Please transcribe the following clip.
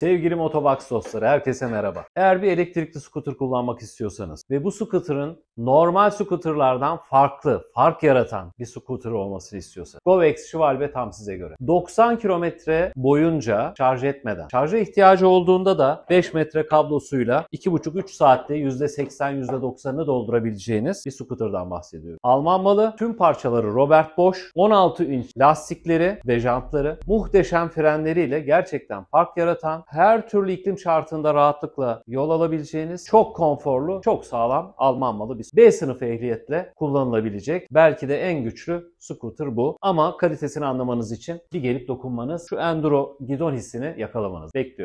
Sevgili Motobox dostları, herkese merhaba. Eğer bir elektrikli skuter kullanmak istiyorsanız ve bu skuterın normal scooterlardan farklı, fark yaratan bir scooter olmasını istiyorsa Govex, Şivalve tam size göre. 90 kilometre boyunca şarj etmeden, şarja ihtiyacı olduğunda da 5 metre kablosuyla 2,5-3 saatte %80, %90'ını doldurabileceğiniz bir scooter'dan bahsediyorum. Alman malı, tüm parçaları Robert Bosch, 16 inç lastikleri ve jantları, muhteşem frenleriyle gerçekten fark yaratan, her türlü iklim şartında rahatlıkla yol alabileceğiniz, çok konforlu, çok sağlam Alman malı bir dediğimiz B sınıfı ehliyetle kullanılabilecek. Belki de en güçlü scooter bu. Ama kalitesini anlamanız için bir gelip dokunmanız, şu enduro gidon hissini yakalamanız bekliyorum.